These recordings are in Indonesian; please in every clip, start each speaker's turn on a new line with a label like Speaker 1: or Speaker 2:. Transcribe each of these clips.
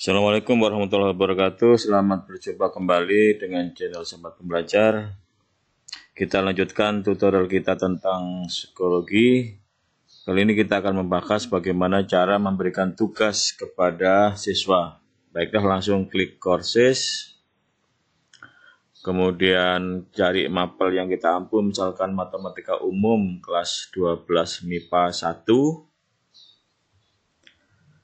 Speaker 1: Assalamualaikum warahmatullahi wabarakatuh. Selamat berjumpa kembali dengan channel Sempat Pembelajar. Kita lanjutkan tutorial kita tentang psikologi. Kali ini kita akan membahas bagaimana cara memberikan tugas kepada siswa. Baiklah langsung klik courses. Kemudian cari mapel yang kita ampu misalkan matematika umum kelas 12 MIPA 1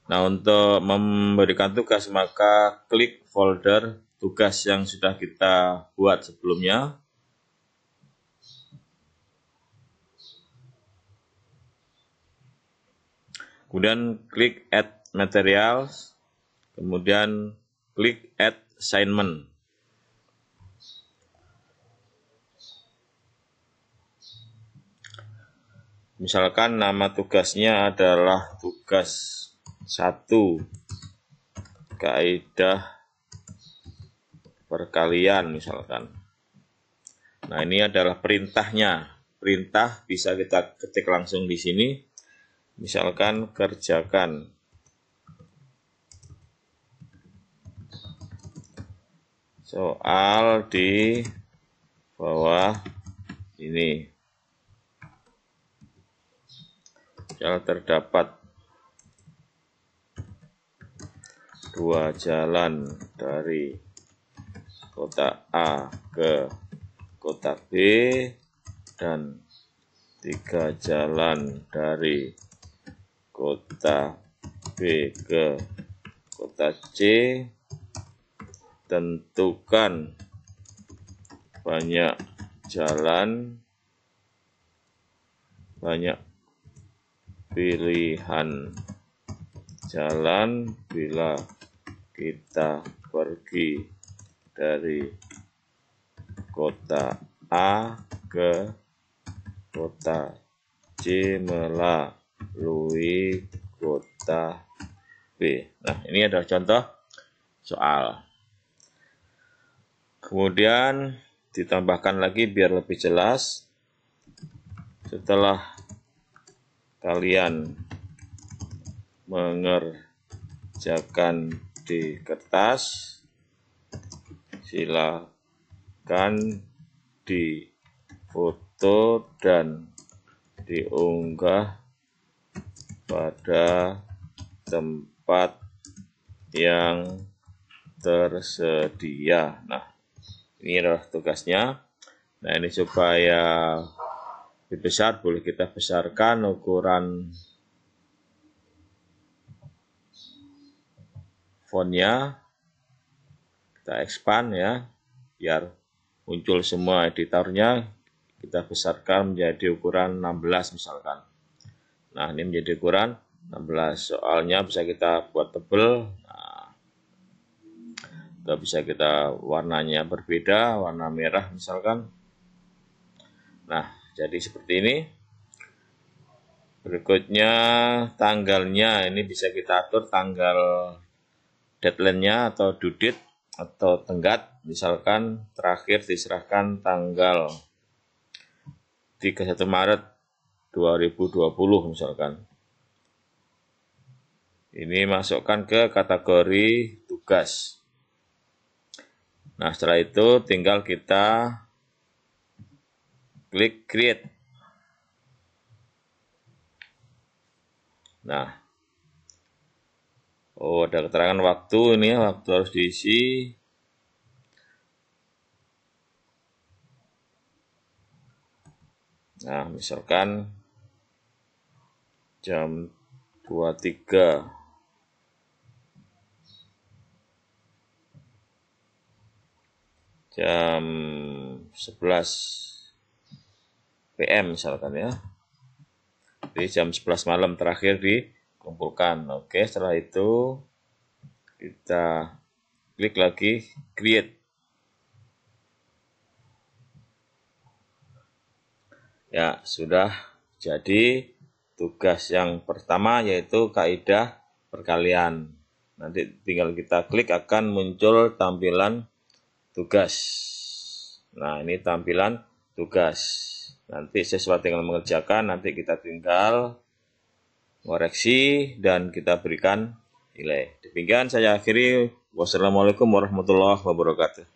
Speaker 1: Nah, untuk memberikan tugas, maka klik folder tugas yang sudah kita buat sebelumnya. Kemudian klik add materials, kemudian klik add assignment. Misalkan nama tugasnya adalah tugas satu kaidah perkalian misalkan. Nah, ini adalah perintahnya. Perintah bisa kita ketik langsung di sini. Misalkan kerjakan. Soal di bawah ini. Soal terdapat dua jalan dari kota A ke kota B dan tiga jalan dari kota B ke kota C tentukan banyak jalan banyak pilihan jalan bila kita pergi dari kota A ke kota C melalui kota B. Nah, ini adalah contoh soal. Kemudian ditambahkan lagi biar lebih jelas. Setelah kalian mengerjakan di kertas silakan di foto dan diunggah pada tempat yang tersedia. Nah, ini adalah tugasnya. Nah, ini supaya lebih besar boleh kita besarkan ukuran fontnya kita expand ya biar muncul semua editornya kita besarkan menjadi ukuran 16 misalkan nah ini menjadi ukuran 16 soalnya bisa kita buat tebel nah, bisa kita warnanya berbeda warna merah misalkan nah jadi seperti ini berikutnya tanggalnya ini bisa kita atur tanggal deadline-nya atau due date atau tenggat misalkan terakhir diserahkan tanggal 31 Maret 2020 misalkan. Ini masukkan ke kategori tugas. Nah, setelah itu tinggal kita klik create. Nah, Oh, ada keterangan waktu ini ya, waktu harus diisi. Nah, misalkan jam 23. Jam 11 PM misalkan ya. Jadi jam 11 malam terakhir di kumpulkan. Oke, setelah itu kita klik lagi create. Ya, sudah jadi tugas yang pertama yaitu kaidah perkalian. Nanti tinggal kita klik akan muncul tampilan tugas. Nah, ini tampilan tugas. Nanti sesuai tinggal mengerjakan, nanti kita tinggal koreksi dan kita berikan nilai. Demikian saya akhiri. Wassalamualaikum warahmatullahi wabarakatuh.